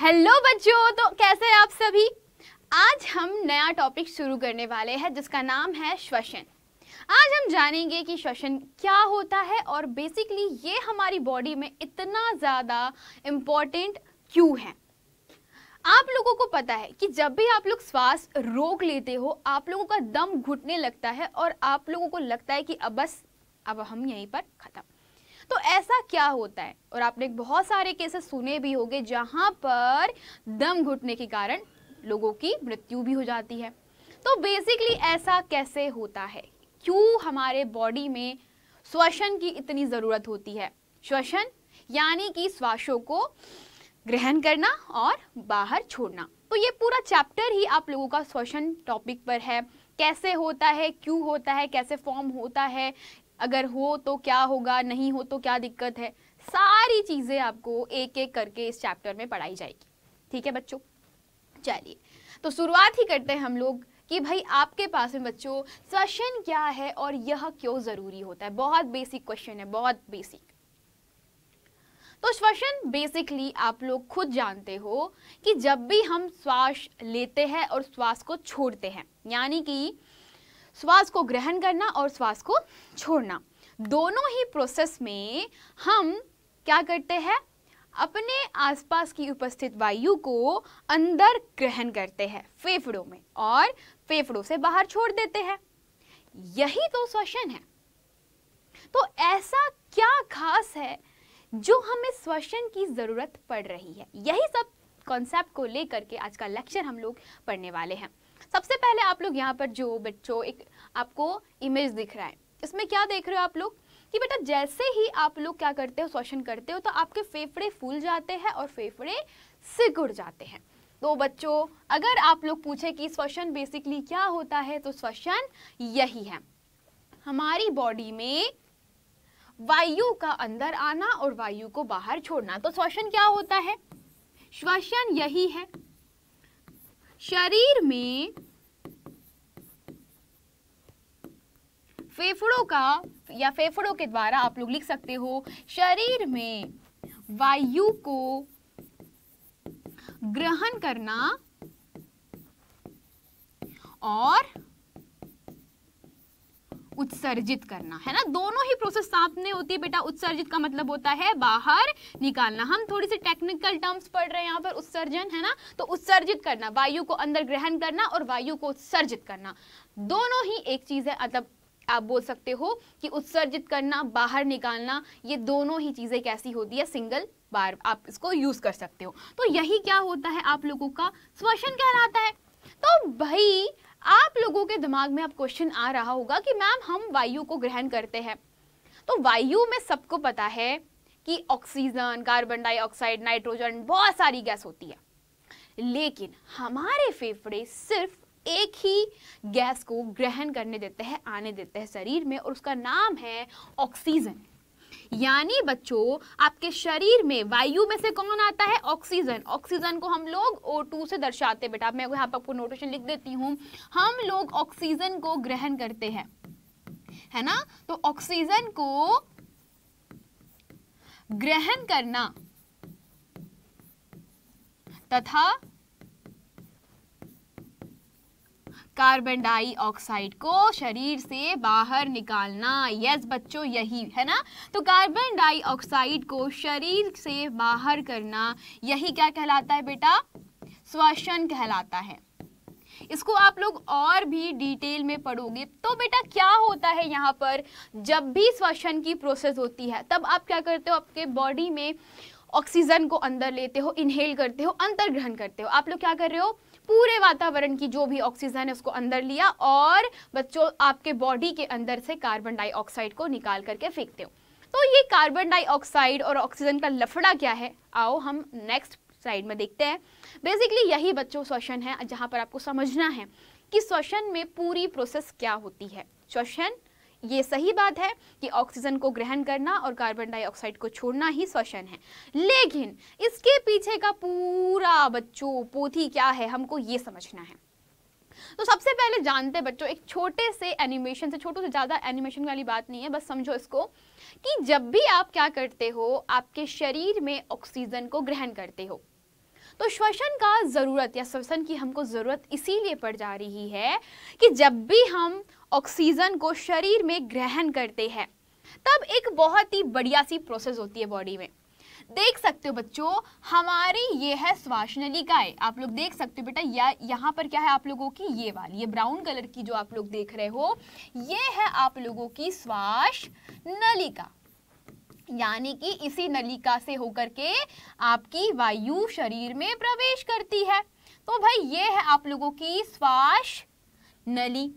Hello बच्चों तो कैसे हैं आप सभी आज हम नया टॉपिक शुरू करने वाले हैं जिसका नाम है श्वसन आज हम जानेंगे कि श्वसन क्या होता है और बेसिकली ये हमारी बॉडी में इतना ज़्यादा इम्पॉर्टेंट क्यों है आप लोगों को पता है कि जब भी आप लोग श्वास रोक लेते हो आप लोगों का दम घुटने लगता है और आप लोगों को लगता है कि अब बस अब हम यहीं पर ख़त्म तो ऐसा क्या होता है और आपने बहुत सारे केसेस सुने भी होंगे जहां पर दम घुटने के कारण लोगों की मृत्यु भी हो जाती है तो बेसिकली ऐसा कैसे होता है क्यों हमारे बॉडी में श्वसन की इतनी ज़रूरत होती है श्वसन यानी कि श्वासों को ग्रहण करना और बाहर छोड़ना तो ये पूरा चैप्टर ही आप लोगों का श्वसन टॉपिक पर है कैसे होता है क्यों होता है कैसे फॉर्म होता है अगर हो तो क्या होगा नहीं हो तो क्या दिक्कत है सारी चीज़ें आपको एक एक करके इस चैप्टर में पढ़ाई जाएगी ठीक है बच्चों चलिए तो शुरुआत ही करते हैं हम लोग कि भाई आपके पास में बच्चों श्वसन क्या है और यह क्यों ज़रूरी होता है बहुत बेसिक क्वेश्चन है बहुत बेसिक तो श्वसन बेसिकली आप लोग खुद जानते हो कि जब भी हम श्वास लेते हैं और श्वास को छोड़ते हैं यानी कि श्वास को ग्रहण करना और श्वास को छोड़ना दोनों ही प्रोसेस में हम क्या करते हैं अपने आसपास की उपस्थित वायु को अंदर ग्रहण करते हैं फेफड़ों में और फेफड़ों से बाहर छोड़ देते हैं यही तो श्वसन है तो ऐसा क्या खास है जो हमें श्वसन की ज़रूरत पड़ रही है यही सब कॉन्सेप्ट को लेकर के आज का लेक्चर हम लोग पढ़ने वाले हैं सबसे पहले आप लोग यहाँ पर जो बच्चों एक आपको इमेज दिख रहा है इसमें क्या देख रहे हो आप लोग कि बेटा जैसे ही आप लोग क्या करते हो श्वसन करते हो तो आपके फेफड़े फूल जाते हैं और फेफड़े सिकुड़ जाते हैं तो बच्चों अगर आप लोग पूछे कि श्वसन बेसिकली क्या होता है तो श्वसन यही है हमारी बॉडी में वायु का अंदर आना और वायु को बाहर छोड़ना तो श्वसन क्या होता है श्वसन यही है शरीर में फेफड़ों का या फेफड़ों के द्वारा आप लोग लिख सकते हो शरीर में वायु को ग्रहण करना और उत्सर्जित करना है ना दोनों ही प्रोसेस साथ में होती है बेटा उत्सर्जित का मतलब होता है बाहर निकालना हम थोड़ी सी टेक्निकल टर्म्स पढ़ रहे हैं यहाँ पर उत्सर्जन है ना तो उत्सर्जित करना वायु को अंदर ग्रहण करना और वायु को उत्सर्जित करना दोनों ही एक चीज़ है मतलब आप बोल सकते हो कि उत्सर्जित करना बाहर निकालना ये दोनों ही चीज़ें कैसी होती है सिंगल बार आप इसको यूज़ कर सकते हो तो यही क्या होता है आप लोगों का श्वसन कहलाता है तो भाई आप लोगों के दिमाग में अब क्वेश्चन आ रहा होगा कि मैम हम वायु को ग्रहण करते हैं तो वायु में सबको पता है कि ऑक्सीजन कार्बन डाइऑक्साइड नाइट्रोजन बहुत सारी गैस होती है लेकिन हमारे फेफड़े सिर्फ एक ही गैस को ग्रहण करने देते हैं आने देते हैं शरीर में और उसका नाम है ऑक्सीजन यानी बच्चों आपके शरीर में वायु में से कौन आता है ऑक्सीजन ऑक्सीजन को हम लोग O2 से दर्शाते बेटा मैं यहाँ पर आपको नोटेशन लिख देती हूँ हम लोग ऑक्सीजन को ग्रहण करते हैं है ना तो ऑक्सीजन को ग्रहण करना तथा कार्बन डाइऑक्साइड को शरीर से बाहर निकालना यस बच्चों यही है ना तो कार्बन डाइऑक्साइड को शरीर से बाहर करना यही क्या कहलाता है बेटा श्वसन कहलाता है इसको आप लोग और भी डिटेल में पढ़ोगे तो बेटा क्या होता है यहाँ पर जब भी श्वसन की प्रोसेस होती है तब आप क्या करते हो आपके बॉडी में ऑक्सीजन को अंदर लेते हो इनहेल करते हो अंतर ग्रहण करते हो आप लोग क्या कर रहे हो पूरे वातावरण की जो भी ऑक्सीजन है उसको अंदर लिया और बच्चों आपके बॉडी के अंदर से कार्बन डाइऑक्साइड को निकाल करके फेंकते हो तो ये कार्बन डाइऑक्साइड और ऑक्सीजन का लफड़ा क्या है आओ हम नेक्स्ट स्लाइड में देखते हैं बेसिकली यही बच्चों श्वसन है जहाँ पर आपको समझना है कि श्वसन में पूरी प्रोसेस क्या होती है श्वसन ये सही बात है कि ऑक्सीजन को ग्रहण करना और कार्बन डाइऑक्साइड को छोड़ना ही श्वसन है लेकिन इसके पीछे का पूरा बच्चों पोथी क्या है हमको ये समझना है तो सबसे पहले जानते बच्चों एक छोटे से एनिमेशन से छोटे से ज़्यादा एनिमेशन वाली बात नहीं है बस समझो इसको कि जब भी आप क्या करते हो आपके शरीर में ऑक्सीजन को ग्रहण करते हो तो श्वसन का ज़रूरत या श्वसन की हमको ज़रूरत इसीलिए पड़ जा रही है कि जब भी हम ऑक्सीजन को शरीर में ग्रहण करते हैं तब एक बहुत ही बढ़िया सी प्रोसेस होती है बॉडी में देख सकते हो बच्चों हमारी ये है श्वास नलिकाएं आप लोग देख सकते हो बेटा या यहाँ पर क्या है आप लोगों की ये वाली ये ब्राउन कलर की जो आप लोग देख रहे हो ये है आप लोगों की श्वास नलिका यानी कि इसी नलिका से होकर के आपकी वायु शरीर में प्रवेश करती है तो भाई ये है आप लोगों की श्वास नली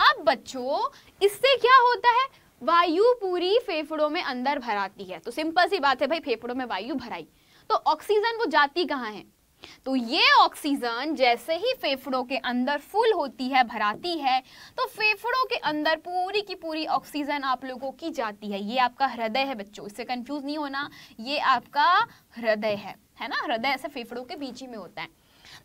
अब बच्चों इससे क्या होता है वायु पूरी फेफड़ों में अंदर भराती है तो सिंपल सी बात है भाई फेफड़ों में वायु भराई तो ऑक्सीजन वो जाती कहाँ है तो ये ऑक्सीजन जैसे ही फेफड़ों के अंदर फुल होती है भराती है तो फेफड़ों के अंदर पूरी की पूरी ऑक्सीजन आप लोगों की जाती है ये आपका हृदय है बच्चों इससे कंफ्यूज नहीं होना ये आपका हृदय है है ना हृदय ऐसे फेफड़ों के बीच ही में होता है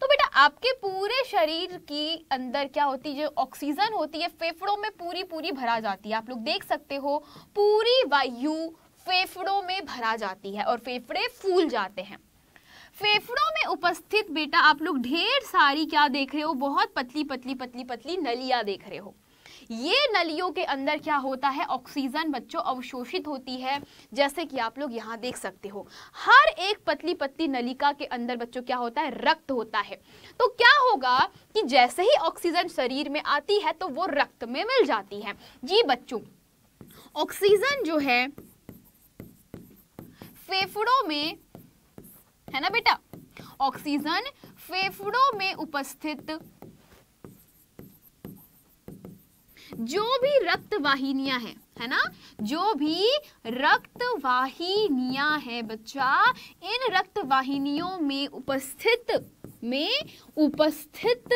तो बेटा आपके पूरे शरीर की अंदर क्या होती है जो ऑक्सीजन होती है फेफड़ों में पूरी पूरी भरा जाती है आप लोग देख सकते हो पूरी वायु फेफड़ों में भरा जाती है और फेफड़े फूल जाते हैं फेफड़ों में उपस्थित बेटा आप लोग ढेर सारी क्या देख रहे हो बहुत पतली पतली पतली पतली नलियां देख रहे हो ये नलियों के अंदर क्या होता है ऑक्सीजन बच्चों अवशोषित होती है जैसे कि आप लोग यहाँ देख सकते हो हर एक पतली पतली नलिका के अंदर बच्चों क्या होता है रक्त होता है तो क्या होगा कि जैसे ही ऑक्सीजन शरीर में आती है तो वो रक्त में मिल जाती है जी बच्चों ऑक्सीजन जो है फेफड़ों में है ना बेटा ऑक्सीजन फेफड़ों में उपस्थित जो भी रक्त वाहिनियां हैं है ना जो भी रक्त वाहिनियां हैं बच्चा इन रक्त वाहिनियों में उपस्थित में उपस्थित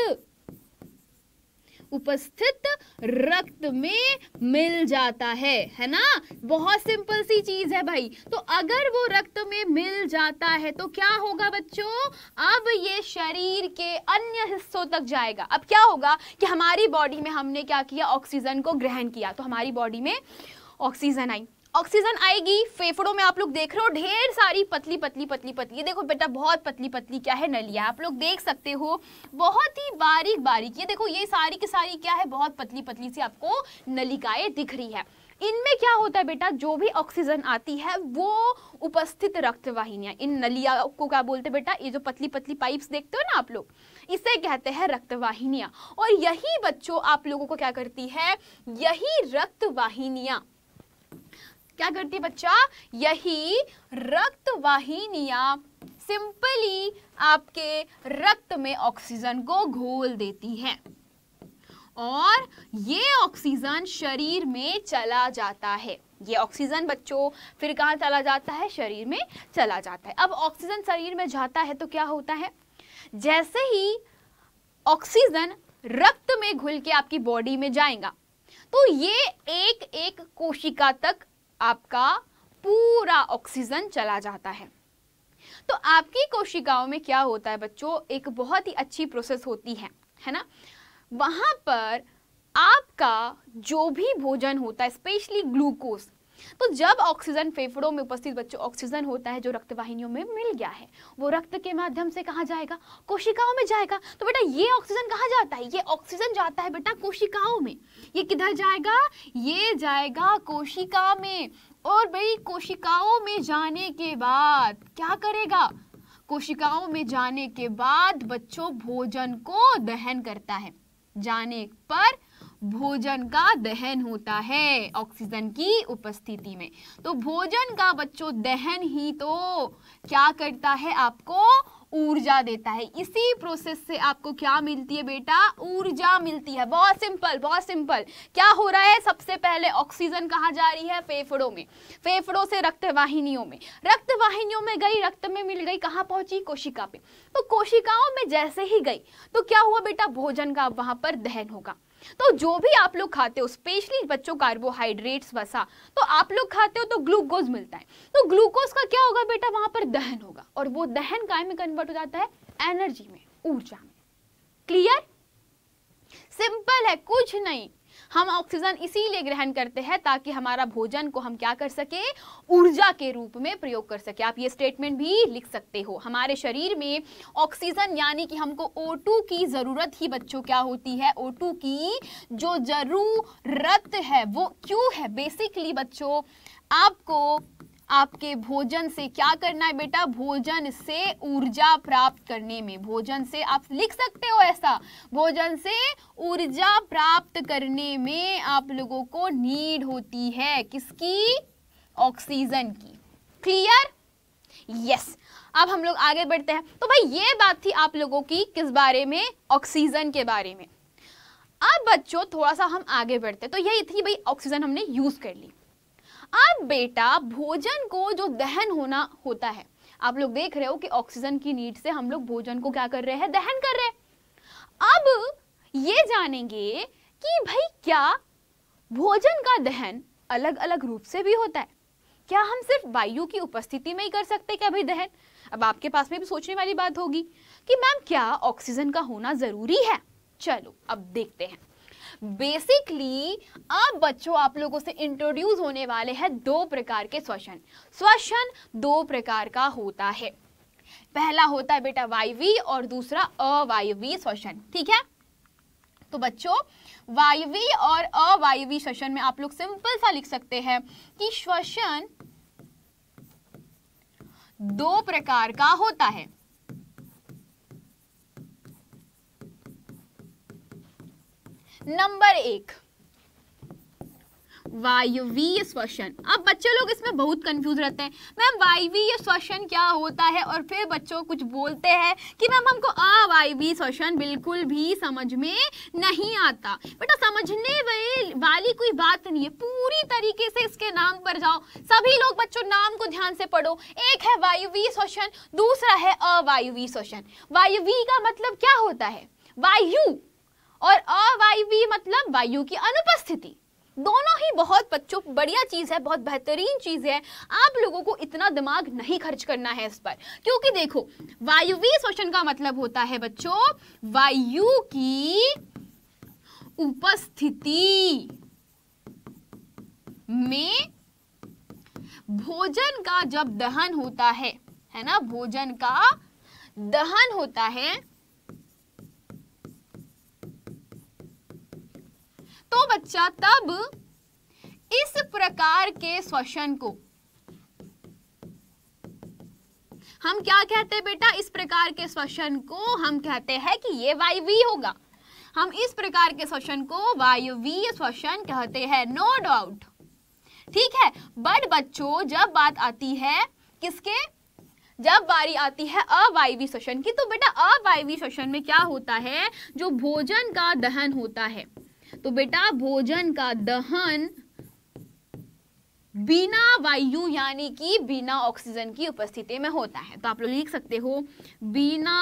उपस्थित रक्त में मिल जाता है है ना बहुत सिंपल सी चीज है भाई तो अगर वो रक्त में मिल जाता है तो क्या होगा बच्चों अब ये शरीर के अन्य हिस्सों तक जाएगा अब क्या होगा कि हमारी बॉडी में हमने क्या किया ऑक्सीजन को ग्रहण किया तो हमारी बॉडी में ऑक्सीजन आई ऑक्सीजन आएगी फेफड़ों में आप लोग देख रहे हो ढेर सारी पतली पतली पतली पतली ये देखो बेटा बहुत पतली पतली क्या है नलिया आप लोग देख सकते हो बहुत ही बारीक बारीक ये देखो ये सारी की सारी क्या है बहुत पतली पतली सी आपको नलिकाएं दिख रही है इनमें क्या होता है बेटा जो भी ऑक्सीजन आती है वो उपस्थित रक्त वाहिनियाँ इन नलिया को क्या बोलते हैं बेटा ये जो पतली पतली पाइप्स देखते हो ना आप लोग इसे कहते हैं रक्त वाहिनियाँ और यही बच्चों आप लोगों को क्या करती है यही रक्त वाहिनियाँ क्या करती है बच्चा यही रक्त वाहिनिया सिंपली आपके रक्त में ऑक्सीजन को घोल देती है और ये ऑक्सीजन शरीर में चला जाता है ये ऑक्सीजन बच्चों फिर कहाँ चला जाता है शरीर में चला जाता है अब ऑक्सीजन शरीर में जाता है तो क्या होता है जैसे ही ऑक्सीजन रक्त में घुल के आपकी बॉडी में जाएगा तो ये एक एक कोशिका तक आपका पूरा ऑक्सीजन चला जाता है तो आपकी कोशिकाओं में क्या होता है बच्चों एक बहुत ही अच्छी प्रोसेस होती है है ना वहाँ पर आपका जो भी भोजन होता है स्पेशली ग्लूकोज तो जब ऑक्सीजन फेफड़ों में उपस्थित बच्चों ऑक्सीजन होता है जो रक्तवाहिनियों में मिल गया है वो रक्त के माध्यम से कहाँ जाएगा कोशिकाओं में जाएगा तो बेटा ये ऑक्सीजन कहाँ जाता है ये ऑक्सीजन जाता है बेटा कोशिकाओं में ये किधर जाएगा ये जाएगा कोशिका में और भाई कोशिकाओं में जाने के बाद क्या करेगा कोशिकाओं में जाने के बाद बच्चों भोजन को दहन करता है जाने पर भोजन का दहन होता है ऑक्सीजन की उपस्थिति में तो भोजन का बच्चों दहन ही तो क्या करता है आपको ऊर्जा देता है इसी प्रोसेस से आपको क्या मिलती है बेटा ऊर्जा मिलती है बहुत सिंपल बहुत सिंपल क्या हो रहा है सबसे पहले ऑक्सीजन कहाँ जा रही है फेफड़ों में फेफड़ों से रक्त वाहिनियों में रक्त वाहिनियों में गई रक्त में मिल गई कहाँ पहुंची कोशिका पे तो कोशिकाओं में जैसे ही गई तो क्या हुआ बेटा भोजन का वहां पर दहन होगा तो जो भी आप लोग खाते हो स्पेशली बच्चों कार्बोहाइड्रेट्स वसा तो आप लोग खाते हो तो ग्लूकोज मिलता है तो ग्लूकोज का क्या होगा बेटा वहां पर दहन होगा और वो दहन काय में कन्वर्ट हो जाता है एनर्जी में ऊर्जा में क्लियर सिंपल है कुछ नहीं हम ऑक्सीजन इसीलिए ग्रहण करते हैं ताकि हमारा भोजन को हम क्या कर सके ऊर्जा के रूप में प्रयोग कर सके आप ये स्टेटमेंट भी लिख सकते हो हमारे शरीर में ऑक्सीजन यानी कि हमको ओ की ज़रूरत ही बच्चों क्या होती है ओ की जो ज़रूरत है वो क्यों है बेसिकली बच्चों आपको आपके भोजन से क्या करना है बेटा भोजन से ऊर्जा प्राप्त करने में भोजन से आप लिख सकते हो ऐसा भोजन से ऊर्जा प्राप्त करने में आप लोगों को नीड होती है किसकी ऑक्सीजन की क्लियर यस yes. अब हम लोग आगे बढ़ते हैं तो भाई ये बात थी आप लोगों की किस बारे में ऑक्सीजन के बारे में अब बच्चों थोड़ा सा हम आगे बढ़ते तो यही थी भाई ऑक्सीजन हमने यूज कर ली अब बेटा भोजन को जो दहन होना होता है आप लोग देख रहे हो कि ऑक्सीजन की नीड से हम लोग भोजन को क्या कर रहे हैं दहन कर रहे अब ये जानेंगे कि भाई क्या भोजन का दहन अलग अलग रूप से भी होता है क्या हम सिर्फ वायु की उपस्थिति में ही कर सकते क्या भाई दहन अब आपके पास में भी सोचने वाली बात होगी कि मैम क्या ऑक्सीजन का होना जरूरी है चलो अब देखते हैं बेसिकली अब बच्चों आप लोगों से इंट्रोड्यूस होने वाले हैं दो प्रकार के श्वसन श्वसन दो प्रकार का होता है पहला होता है बेटा वायवी और दूसरा अवायवी श्वसन ठीक है तो बच्चों वायवी और अवायवी श्वसन में आप लोग सिंपल सा लिख सकते हैं कि श्वसन दो प्रकार का होता है नंबर एक वायवीय श्वसन अब बच्चे लोग इसमें बहुत कंफ्यूज रहते हैं मैम वायवीय श्वसन क्या होता है और फिर बच्चों कुछ बोलते हैं कि मैम हमको अवायवीय श्वसन बिल्कुल भी समझ में नहीं आता बेटा समझने वाली कोई बात नहीं है पूरी तरीके से इसके नाम पर जाओ सभी लोग बच्चों नाम को ध्यान से पढ़ो एक है वायवीय श्वसन दूसरा है अवायवीय श्वसन वायवीय का मतलब क्या होता है वायु और अवायवी मतलब वायु की अनुपस्थिति दोनों ही बहुत बच्चों बढ़िया चीज़ है बहुत बेहतरीन चीज़ है आप लोगों को इतना दिमाग नहीं खर्च करना है इस पर क्योंकि देखो वायुवी शोषण का मतलब होता है बच्चों वायु की उपस्थिति में भोजन का जब दहन होता है है ना भोजन का दहन होता है तो बच्चा तब इस प्रकार के श्वसन को हम क्या कहते हैं बेटा इस प्रकार के श्वसन को हम कहते हैं कि ये वायवी होगा हम इस प्रकार के श्वसन को वायवीय श्वसन कहते हैं नो डाउट ठीक है बट बच्चों जब बात आती है किसके जब बारी आती है अवायवी श्वसन की तो बेटा अवायवी श्वसन में क्या होता है जो भोजन का दहन होता है तो बेटा भोजन का दहन बिना वायु यानी कि बिना ऑक्सीजन की उपस्थिति में होता है तो आप लोग लिख सकते हो बिना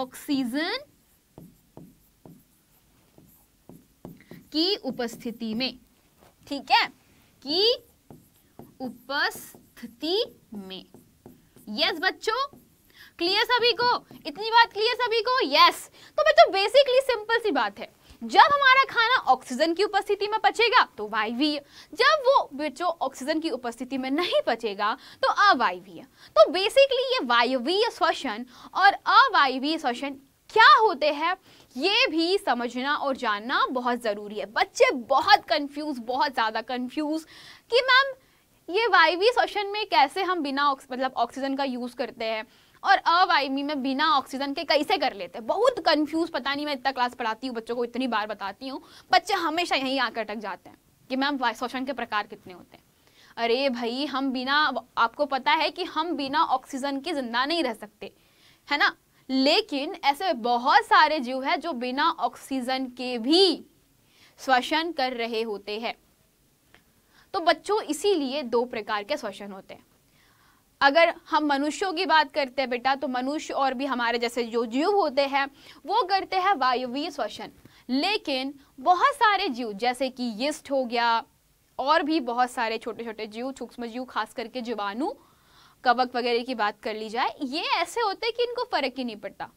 ऑक्सीजन की उपस्थिति में ठीक है कि उपस्थिति में यस बच्चों क्लियर सभी को इतनी बात क्लियर सभी को यस तो बच्चों बेसिकली सिंपल सी बात है जब हमारा खाना ऑक्सीजन की उपस्थिति में पचेगा तो वायवीय जब वो बच्चों ऑक्सीजन की उपस्थिति में नहीं पचेगा तो अवायवीय तो बेसिकली ये वायवीय श्वसन और अवायवीय श्वसन क्या होते हैं ये भी समझना और जानना बहुत ज़रूरी है बच्चे बहुत कंफ्यूज बहुत ज़्यादा कंफ्यूज कि मैम ये वायवीय श्वसन में कैसे हम बिना मतलब ऑक्सीजन का यूज़ करते हैं और अवायमी में बिना ऑक्सीजन के कैसे कर लेते हैं बहुत कंफ्यूज पता नहीं मैं इतना क्लास पढ़ाती हूँ बच्चों को इतनी बार बताती हूँ बच्चे हमेशा यहीं आकर अटक जाते हैं कि मैम श्वसन के प्रकार कितने होते हैं अरे भाई हम बिना आपको पता है कि हम बिना ऑक्सीजन के ज़िंदा नहीं रह सकते है ना लेकिन ऐसे बहुत सारे जीव हैं जो बिना ऑक्सीजन के भी श्वसन कर रहे होते हैं तो बच्चों इसीलिए दो प्रकार के श्वसन होते हैं अगर हम मनुष्यों की बात करते हैं बेटा तो मनुष्य और भी हमारे जैसे जो जीव होते हैं वो करते हैं वायुवीय श्वसन लेकिन बहुत सारे जीव जैसे कि यीस्ट हो गया और भी बहुत सारे छोटे छोटे जीव सूक्ष्म जीव खास करके जीवाणु कवक वगैरह की बात कर ली जाए ये ऐसे होते हैं कि इनको फर्क ही नहीं पड़ता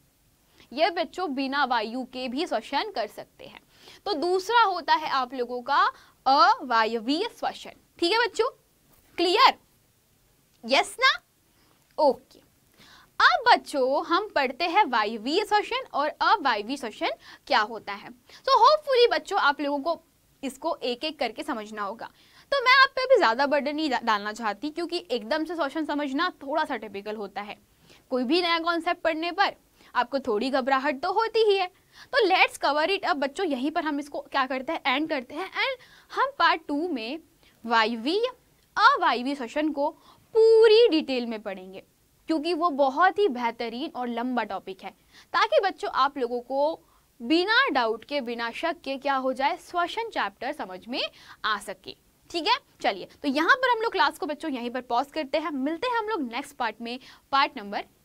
ये बच्चों बिना वायु के भी श्वसन कर सकते हैं तो दूसरा होता है आप लोगों का अवायवीय श्वसन ठीक है बच्चों क्लियर यस ना ओके अब बच्चों हम पढ़ते हैं वायवीय श्वसन और अवायवीय श्वसन क्या होता है तो होपफुली बच्चों आप लोगों को इसको एक एक करके समझना होगा तो मैं आप पे भी ज़्यादा बर्डन नहीं डालना चाहती क्योंकि एकदम से श्वसन समझना थोड़ा सा टिपिकल होता है कोई भी नया कॉन्सेप्ट पढ़ने पर आपको थोड़ी घबराहट तो होती ही है तो लेट्स कवर इट अब बच्चों यहीं पर हम इसको क्या करते हैं एंड करते हैं एंड हम पार्ट टू में वायवीय अवायवीय श्वसन को पूरी डिटेल में पढ़ेंगे क्योंकि वो बहुत ही बेहतरीन और लंबा टॉपिक है ताकि बच्चों आप लोगों को बिना डाउट के बिना शक के क्या हो जाए श्वसन चैप्टर समझ में आ सके ठीक है चलिए तो यहाँ पर हम लोग क्लास को बच्चों यहीं पर पॉज करते हैं मिलते हैं हम लोग नेक्स्ट पार्ट में पार्ट नंबर